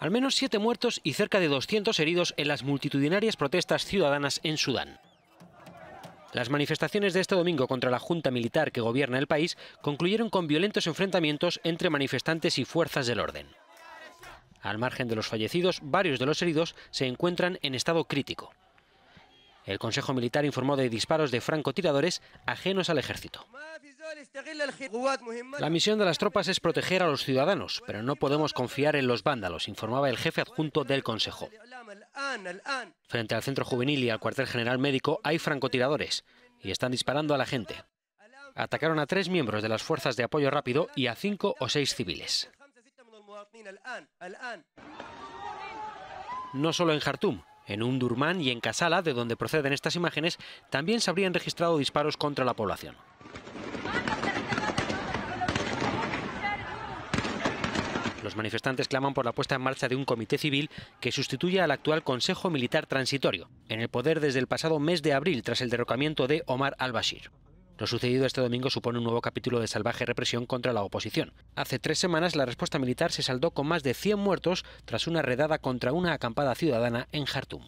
Al menos siete muertos y cerca de 200 heridos en las multitudinarias protestas ciudadanas en Sudán. Las manifestaciones de este domingo contra la junta militar que gobierna el país concluyeron con violentos enfrentamientos entre manifestantes y fuerzas del orden. Al margen de los fallecidos, varios de los heridos se encuentran en estado crítico. El Consejo Militar informó de disparos de francotiradores ajenos al ejército. La misión de las tropas es proteger a los ciudadanos, pero no podemos confiar en los vándalos, informaba el jefe adjunto del Consejo. Frente al centro juvenil y al cuartel general médico hay francotiradores y están disparando a la gente. Atacaron a tres miembros de las fuerzas de apoyo rápido y a cinco o seis civiles. No solo en Jartum, en Undurman y en Kasala, de donde proceden estas imágenes, también se habrían registrado disparos contra la población. Los manifestantes claman por la puesta en marcha de un comité civil que sustituya al actual Consejo Militar Transitorio, en el poder desde el pasado mes de abril tras el derrocamiento de Omar al-Bashir. Lo sucedido este domingo supone un nuevo capítulo de salvaje represión contra la oposición. Hace tres semanas la respuesta militar se saldó con más de 100 muertos tras una redada contra una acampada ciudadana en Jartum.